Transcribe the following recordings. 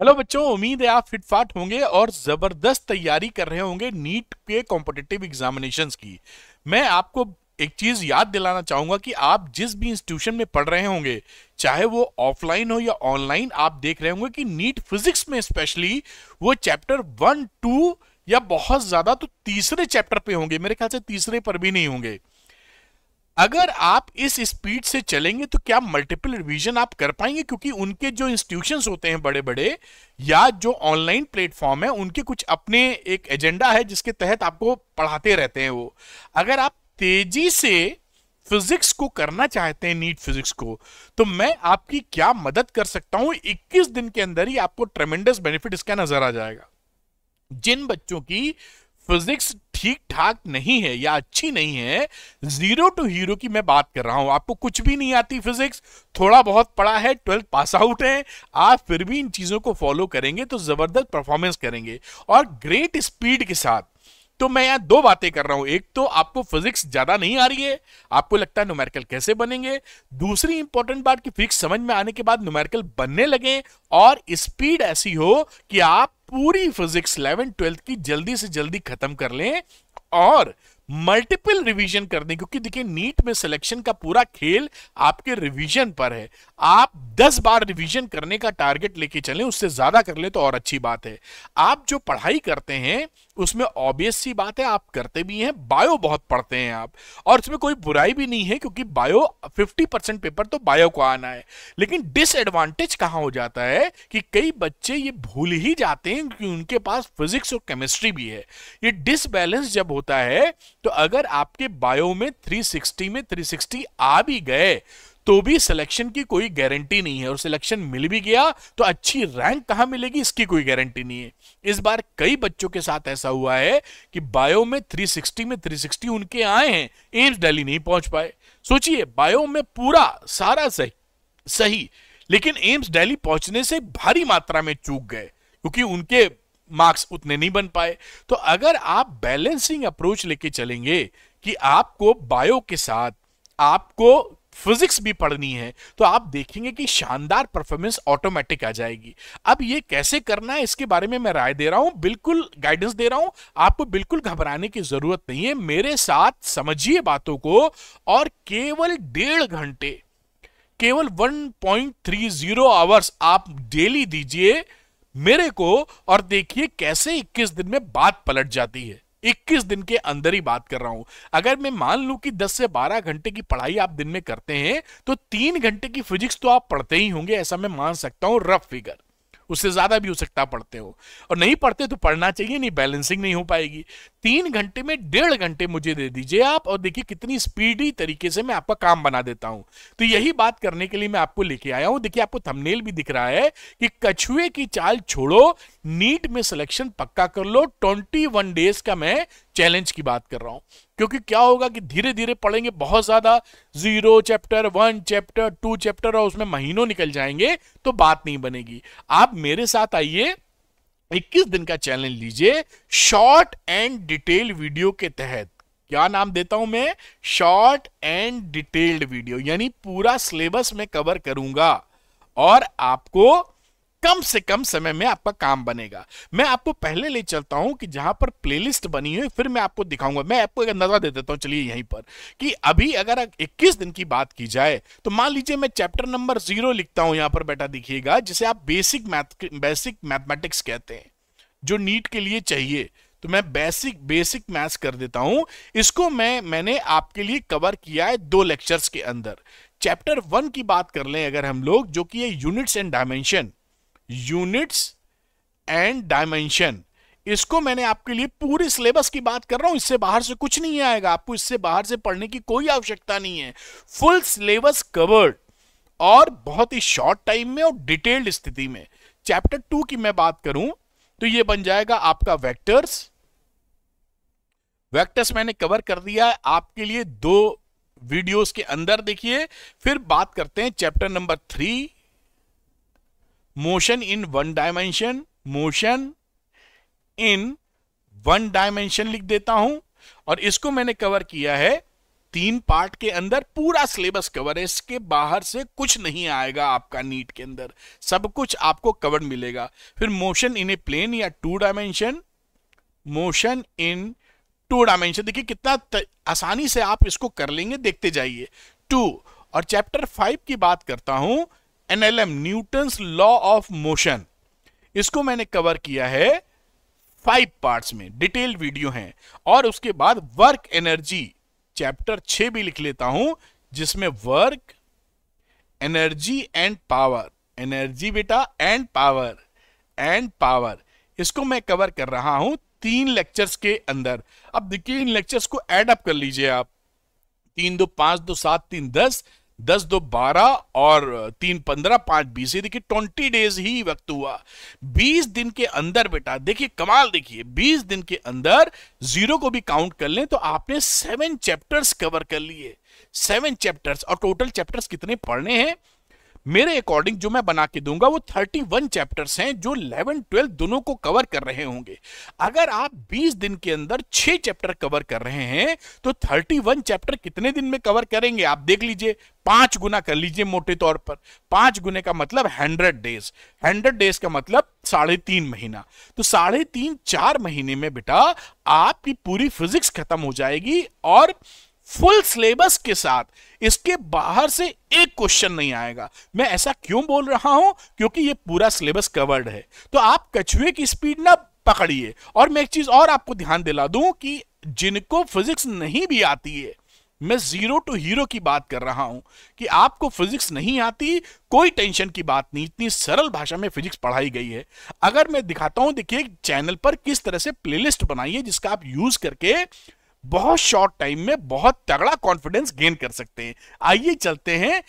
Hello बच्चों उम्मीद है आप फिटफाट होंगे और ज़बरदस्त तैयारी कर रहे होंगे नीट के कॉम्पिटेटिव एग्जामिनेशन की मैं आपको एक चीज़ याद दिलाना चाहूंगा कि आप जिस भी इंस्टीट्यूशन में पढ़ रहे होंगे चाहे वो ऑफलाइन हो या ऑनलाइन आप देख रहे होंगे कि नीट फिजिक्स में स्पेशली वो चैप्टर वन टू या बहुत ज़्यादा तो तीसरे चैप्टर पे होंगे मेरे ख्याल से तीसरे पर भी नहीं होंगे अगर आप इस स्पीड से चलेंगे तो क्या मल्टीपल रिवीजन आप कर पाएंगे क्योंकि उनके जो इंस्टीट्यूशन होते हैं बड़े बड़े या जो ऑनलाइन प्लेटफॉर्म है उनके कुछ अपने एक एजेंडा है जिसके तहत आपको पढ़ाते रहते हैं वो अगर आप तेजी से फिजिक्स को करना चाहते हैं नीट फिजिक्स को तो मैं आपकी क्या मदद कर सकता हूं 21 दिन के अंदर ही आपको ट्रेमेंडस बेनिफिट इसका नजर आ जाएगा जिन बच्चों की फिजिक्स ठीक ठाक नहीं है या अच्छी नहीं है जीरो टू हीरो की मैं बात कर रहा हूं आपको कुछ भी नहीं आती फिजिक्स थोड़ा बहुत पढ़ा है ट्वेल्थ पास आउट है आप फिर भी इन चीजों को फॉलो करेंगे तो जबरदस्त परफॉर्मेंस करेंगे और ग्रेट स्पीड के साथ तो मैं यहां दो बातें कर रहा हूं एक तो आपको फिजिक्स ज्यादा नहीं आ रही है आपको लगता है न्यूमेरिकल कैसे बनेंगे दूसरी इंपॉर्टेंट बात कि फिजिक्स समझ में आने के बाद न्यूमेरिकल बनने लगे और स्पीड ऐसी हो कि आप पूरी फिजिक्स इलेवन ट्वेल्थ की जल्दी से जल्दी खत्म कर लें और मल्टीपल रिवीजन कर दें क्योंकि देखिए नीट में सिलेक्शन का पूरा खेल आपके रिवीजन पर है आप 10 बार रिवीजन करने का टारगेट लेके चलें उससे ज्यादा कर ले तो और अच्छी बात है आप जो पढ़ाई करते हैं उसमें ऑब्वियस सी बात है आप करते भी हैं बायो बहुत पढ़ते हैं आप और इसमें कोई बुराई भी नहीं है क्योंकि बायो 50 परसेंट पेपर तो बायो को आना है लेकिन डिसएडवांटेज कहाँ हो जाता है कि कई बच्चे ये भूल ही जाते हैं क्योंकि उनके पास फिजिक्स और केमिस्ट्री भी है ये डिसबैलेंस जब होता है तो अगर आपके बायो में 360 में 360 आ भी गए तो भी सिलेक्शन की कोई गारंटी नहीं है और सिलेक्शन मिल भी गया तो अच्छी रैंक कहां मिलेगी इसकी कोई गारंटी नहीं है इस बार कई बच्चों के साथ ऐसा हुआ है कि बायो में 360 में 360 उनके आए हैं एम्स दिल्ली नहीं पहुंच पाए सोचिए बायो में पूरा सारा सही सही लेकिन एम्स दिल्ली पहुंचने से भारी मात्रा में चूक गए क्योंकि उनके मार्क्स उतने नहीं बन पाए तो अगर आप बैलेंसिंग अप्रोच लेके चलेंगे कि आपको बायो के साथ आपको फिजिक्स भी पढ़नी है तो आप देखेंगे कि शानदार परफॉर्मेंस ऑटोमेटिक आ जाएगी अब ये कैसे करना है इसके बारे में मैं राय दे रहा हूं बिल्कुल गाइडेंस दे रहा हूं आपको बिल्कुल घबराने की जरूरत नहीं है मेरे साथ समझिए बातों को और केवल डेढ़ घंटे केवल 1.30 आवर्स आप डेली दीजिए मेरे को और देखिए कैसे 21 दिन में बात पलट जाती है 21 दिन के अंदर ही बात कर रहा हूं अगर मैं मान लू कि 10 से 12 घंटे की पढ़ाई आप दिन में करते हैं तो तीन घंटे की फिजिक्स तो आप पढ़ते ही होंगे ऐसा मैं मान सकता हूं रफ फिगर उससे ज़्यादा भी हो सकता पढ़ते हो और नहीं पढ़ते तो पढ़ना चाहिए नहीं बैलेंसिंग नहीं हो पाएगी तीन घंटे में डेढ़ घंटे मुझे दे दीजिए आप और देखिए कितनी स्पीडी तरीके से मैं आपका काम बना देता हूं तो यही बात करने के लिए मैं आपको लेके आया हूं देखिए आपको थमनेल भी दिख रहा है कि कछुए की चाल छोड़ो नीट में सिलेक्शन पक्का कर लो ट्वेंटी डेज का मैं चैलेंज की बात कर रहा हूं क्योंकि क्या होगा कि धीरे धीरे पढ़ेंगे बहुत ज़्यादा zero chapter one chapter two chapter और उसमें महीनों निकल जाएंगे तो बात नहीं बनेगी आप मेरे साथ आइए 21 दिन का चैलेंज लीजिए शॉर्ट एंड डिटेल वीडियो के तहत क्या नाम देता हूं मैं शॉर्ट एंड डिटेल्ड वीडियो यानी पूरा सिलेबस में कवर करूंगा और आपको कम से कम समय में आपका काम बनेगा मैं आपको पहले ले चलता हूं कि जहां पर प्लेलिस्ट बनी हुई फिर मैं आपको दिखाऊंगा मैं आपको एक अंदाजा दे देता हूं चलिए यहीं पर कि अभी अगर 21 दिन की बात की जाए तो मान लीजिए मैं चैप्टर नंबर जीरो लिखता हूं यहां पर बेटा दिखिएगा जिसे आप बेसिक मैथ बेसिक मैथमेटिक्स कहते हैं जो नीट के लिए चाहिए तो मैं बेसिक बेसिक मैथ्स कर देता हूं इसको मैं मैंने आपके लिए कवर किया है दो लेक्चर्स के अंदर चैप्टर वन की बात कर लें अगर हम लोग जो कि है units and dimension units and dimension इसको मैंने आपके लिए पूरी सिलेबस की बात कर रहा हूं इससे बाहर से कुछ नहीं आएगा आपको इससे बाहर से पढ़ने की कोई आवश्यकता नहीं है फुल सिलेबस कवर्ड और बहुत ही शॉर्ट टाइम में और डिटेल्ड स्थिति में चैप्टर टू की मैं बात करूं तो ये बन जाएगा आपका वेक्टर्स वेक्टर्स मैंने कवर कर दिया है आपके लिए दो वीडियोस के अंदर देखिए फिर बात करते हैं chapter number three motion in one dimension motion in one dimension लिख देता हूं और इसको मैंने कवर किया है तीन पार्ट के अंदर पूरा सिलेबस कवर है इसके बाहर से कुछ नहीं आएगा आपका नीट के अंदर सब कुछ आपको कवर मिलेगा फिर मोशन इन ए प्लेन या two dimension motion in two dimension देखिए कितना आसानी से आप इसको कर लेंगे देखते जाइए टू और चैप्टर फाइव की बात करता हूं NLM Newton law of motion इसको मैंने कवर किया है फाइव पार्ट्स में डिटेल वीडियो हैं और उसके बाद वर्क एनर्जी चैप्टर छ भी लिख लेता हूं जिसमें work energy and power energy बेटा एंड पावर एंड पावर इसको मैं कवर कर रहा हूं तीन लेक्चर्स के अंदर अब देखिए इन लेक्चर्स को एड अप कर लीजिए आप तीन दो पांच दो सात तीन दस दस दो बारह और तीन पंद्रह पांच बीस ये देखिए ट्वेंटी डेज ही वक्त हुआ बीस दिन के अंदर बेटा देखिए कमाल देखिए बीस दिन के अंदर जीरो को भी काउंट कर लें तो आपने सेवन चैप्टर्स कवर कर लिए सेवन चैप्टर्स और टोटल चैप्टर्स कितने पढ़ने हैं मेरे अकॉर्डिंग जो मैं बना के दूंगा वो 31 चैप्टर्स हैं जो 11 12 दोनों को कवर कर रहे होंगे अगर आप 20 दिन के अंदर 6 चैप्टर कवर कर रहे हैं तो 31 चैप्टर कितने दिन में कवर करेंगे आप देख लीजिए पांच गुना कर लीजिए मोटे तौर पर पांच गुने का मतलब हंड्रेड डेज हंड्रेड डेज का मतलब साढ़े तीन महीना तो साढ़े तीन चार महीने में बेटा आपकी पूरी फिजिक्स खत्म हो जाएगी और फुल सिलेबस के साथ इसके बाहर से एक क्वेश्चन नहीं आएगा मैं ऐसा क्यों बोल रहा हूं क्योंकि ये पूरा सिलेबस कवर्ड है तो आप कछुए की स्पीड ना पकड़िए और मैं एक चीज और आपको ध्यान दिला दूं कि जिनको फिजिक्स नहीं भी आती है मैं जीरो टू हीरो की बात कर रहा हूं कि आपको फिजिक्स नहीं आती कोई टेंशन की बात नहीं इतनी सरल भाषा में फिजिक्स पढ़ाई गई है अगर मैं दिखाता हूं देखिए चैनल पर किस तरह से प्लेलिस्ट बनाइए जिसका आप यूज करके बहुत शॉर्ट टाइम में बहुत तगड़ा कॉन्फिडेंस गेन कर सकते हैं आइए चलते हैं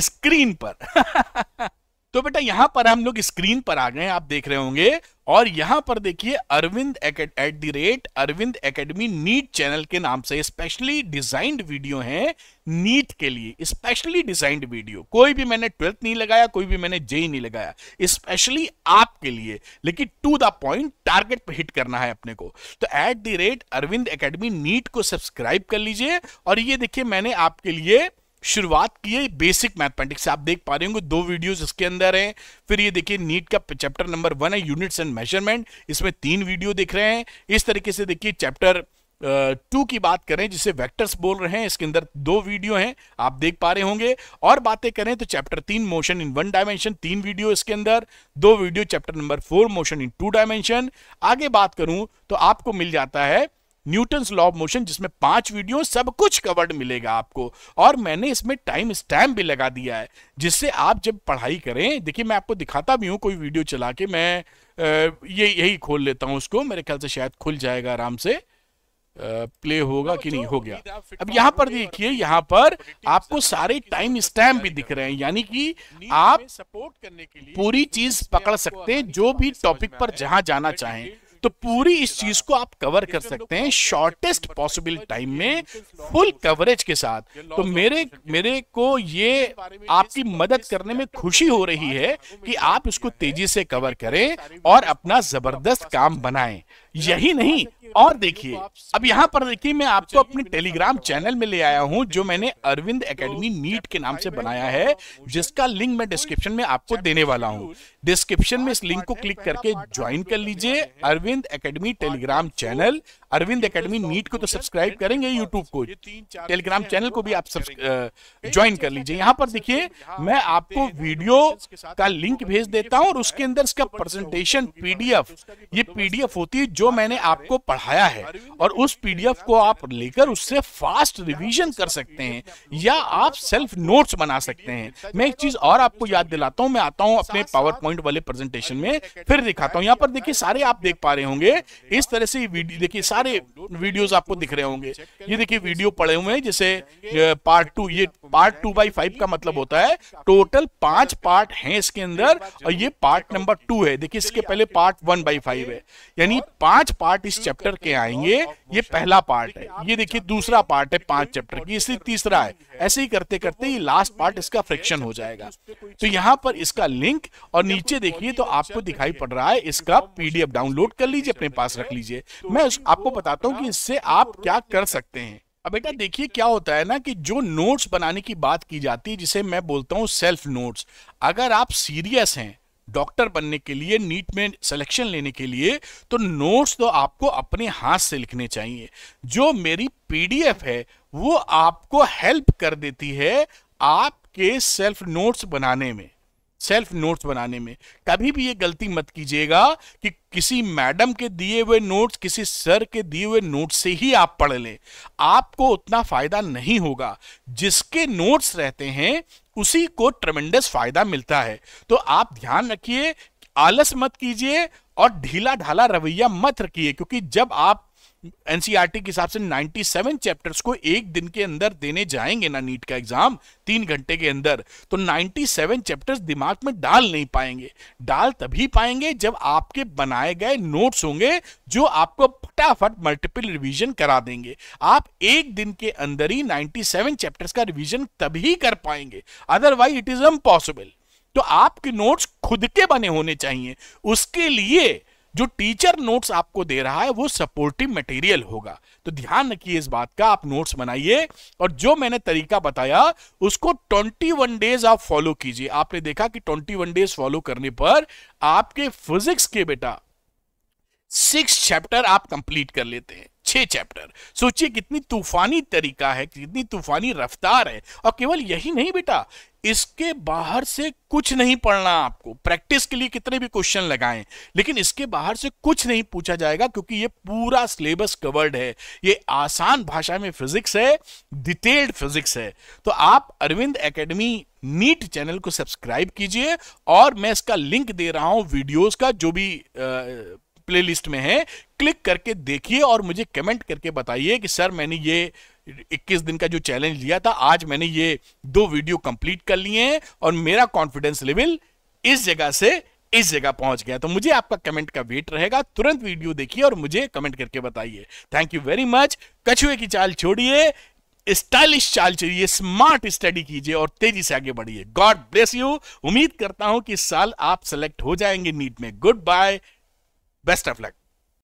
स्क्रीन पर तो बेटा यहां पर हम लोग स्क्रीन पर आ गए आप देख रहे होंगे और यहां पर देखिए Arvind at the rate Arvind academy NEET channel के नाम से स्पेशली डिजाइंड वीडियो है नीट के लिए स्पेशली डिजाइंड वीडियो कोई भी मैंने ट्वेल्थ नहीं लगाया कोई भी मैंने जेई नहीं लगाया स्पेशली आपके लिए लेकिन टू द पॉइंट टारगेट पर हिट करना है अपने को तो at the rate Arvind academy NEET को सब्सक्राइब कर लीजिए और ये देखिए मैंने आपके लिए शुरुआत की है बेसिक मैथमेटिक्स आप देख पा रहे होंगे दो वीडियोस इसके अंदर हैं फिर ये देखिए नीट का चैप्टर नंबर वन है यूनिट्स एंड मेजरमेंट इसमें तीन वीडियो देख रहे हैं इस तरीके से देखिए चैप्टर टू की बात करें जिसे वेक्टर्स बोल रहे हैं इसके अंदर दो वीडियो हैं आप देख पा रहे होंगे और बातें करें तो चैप्टर तीन मोशन इन वन डायमेंशन तीन वीडियो इसके अंदर दो video chapter number four motion in two dimension आगे बात करूं तो आपको मिल जाता है न्यूटन लॉ ऑफ मोशन जिसमें पांच वीडियो सब कुछ कवर्ड मिलेगा आपको और मैंने इसमें टाइम स्टैम्प भी लगा दिया है जिससे आप जब पढ़ाई करें देखिए मैं आपको दिखाता भी हूँ कोई वीडियो चला के मैं ये यही खोल लेता हूँ उसको मेरे ख्याल से शायद खुल जाएगा आराम से प्ले होगा कि नहीं हो गया अब यहाँ पर देखिए यहाँ पर आपको सारे टाइम स्टैम्प भी दिख रहे हैं यानी कि आप सपोर्ट करने के लिए पूरी चीज पकड़ सकते हैं जो भी टॉपिक पर जहां जाना चाहें तो पूरी इस चीज को आप कवर कर सकते हैं शॉर्टेस्ट पॉसिबल टाइम में फुल कवरेज के साथ तो मेरे मेरे को ये आपकी मदद करने में खुशी हो रही है कि आप इसको तेजी से कवर करें और अपना जबरदस्त काम बनाएं तो यही तो नहीं और देखिए तो अब यहाँ पर देखिए मैं आपको अपने टेलीग्राम चैनल में ले आया हूँ जो मैंने अरविंद एकेडमी नीट के नाम से बनाया है जिसका लिंक मैं डिस्क्रिप्शन में आपको देने वाला हूँ डिस्क्रिप्शन में इस लिंक को क्लिक करके ज्वाइन कर लीजिए Arvind academy telegram channel Arvind academy NEET को तो सब्सक्राइब करेंगे यूट्यूब को टेलीग्राम चैनल को भी आप ज्वाइन कर लीजिए यहाँ पर देखिए हाँ, मैं आपको वीडियो का लिंक भेज देता हूँ और उसके अंदर इसका प्रेजेंटेशन पीडीएफ ये पीडीएफ होती है जो मैंने आपको पढ़ाया है और उस पीडीएफ को आप लेकर उससे फास्ट रिवीजन कर सकते हैं या आप सेल्फ नोट्स बना सकते हैं मैं एक चीज और आपको याद दिलाता हूं मैं आता हूं अपने पावर पॉइंट वाले प्रेजेंटेशन में फिर दिखाता हूं यहां पर देखिए सारे आप देख पा रहे होंगे इस तरह से देखिए सारे वीडियोज आपको दिख रहे होंगे ये देखिए वीडियो पड़े हुए हैं जैसे पार्ट टू ये पार्ट टू बाई फाइव का मतलब होता है टोटल पांच पार्ट हैं इसके अंदर और ये पार्ट नंबर टू है देखिए इसके पहले पार्ट वन बाई फाइव है यानी पांच पार्ट इस चैप्टर के आएंगे ये पहला पार्ट है ये देखिए दूसरा पार्ट है पांच चैप्टर की इसलिए तीसरा है ऐसे ही करते तो करते ये लास्ट पार्ट इसका फ्रिक्शन तो हो जाएगा तो यहाँ पर इसका लिंक और नीचे देखिए तो आपको दिखाई पड़ रहा है तो इसका पीडीएफ डाउनलोड कर लीजिए अपने पास रख लीजिए मैं आपको बताता हूँ कि इससे आप क्या कर सकते हैं अब बेटा देखिए क्या होता है ना कि जो नोट्स बनाने की बात की जाती है जिसे मैं बोलता हूँ सेल्फ नोट्स अगर आप सीरियस हैं डॉक्टर बनने के लिए नीट में सिलेक्शन लेने के लिए तो नोट्स तो आपको अपने हाथ से लिखने चाहिए जो मेरी पीडीएफ है वो आपको हेल्प कर देती है आपके सेल्फ नोट्स बनाने में सेल्फ नोट्स बनाने में कभी भी ये गलती मत कीजिएगा कि किसी मैडम के दिए हुए नोट्स किसी सर के दिए हुए नोट्स से ही आप पढ़ लें आपको उतना फायदा नहीं होगा जिसके नोट्स रहते हैं उसी को ट्रमेंडस फायदा मिलता है तो आप ध्यान रखिए आलस मत कीजिए और ढीला ढाला रवैया मत रखिए क्योंकि जब आप एनसीईआरटी के हिसाब से 97 चैप्टर्स को एक दिन के अंदर देने जाएंगे ना नीट का एग्जाम तीन घंटे के अंदर तो 97 चैप्टर्स दिमाग में डाल नहीं पाएंगे डाल तभी पाएंगे जब आपके बनाए गए नोट्स होंगे जो आपको फटाफट मल्टीपल रिवीजन करा देंगे आप एक दिन के अंदर ही 97 चैप्टर्स का रिवीजन तभी कर पाएंगे अदरवाइज इट इज इम्पॉसिबल तो आपके नोट्स खुद के बने होने चाहिए उसके लिए जो टीचर नोट्स आपको दे रहा है वो सपोर्टिव मटेरियल होगा तो ध्यान रखिए इस बात का आप नोट्स बनाइए और जो मैंने तरीका बताया उसको 21 डेज आप फॉलो कीजिए आपने देखा कि 21 डेज फॉलो करने पर आपके फिजिक्स के बेटा सिक्स चैप्टर आप कंप्लीट कर लेते हैं छह चैप्टर सोचिए कितनी तूफानी तरीका है कितनी तूफानी रफ्तार है और केवल यही नहीं बेटा इसके बाहर से कुछ नहीं पढ़ना आपको प्रैक्टिस के लिए कितने भी क्वेश्चन लगाएं लेकिन इसके बाहर से कुछ नहीं पूछा जाएगा क्योंकि ये पूरा सिलेबस कवर्ड है ये आसान भाषा में फिजिक्स है डिटेल्ड फिजिक्स है तो आप अरविंद एकेडमी नीट चैनल को सब्सक्राइब कीजिए और मैं इसका लिंक दे रहा हूं वीडियोस का जो भी आ, प्लेलिस्ट में है क्लिक करके देखिए और मुझे कमेंट करके बताइए कि सर मैंने ये 21 दिन का जो चैलेंज लिया था आज मैंने ये दो वीडियो कंप्लीट कर लिए हैं और मेरा कॉन्फिडेंस लेवल इस जगह से इस जगह पहुंच गया तो मुझे आपका कमेंट का वेट रहेगा तुरंत वीडियो देखिए और मुझे कमेंट करके बताइए थैंक यू वेरी मच कछुए की चाल छोड़िए स्टाइलिश चाल चाहिए स्मार्ट स्टडी कीजिए और तेजी से आगे बढ़िए गॉड ब्लेस यू उम्मीद करता हूं कि इस साल आप सेलेक्ट हो जाएंगे नीट में goodbye Best of luck.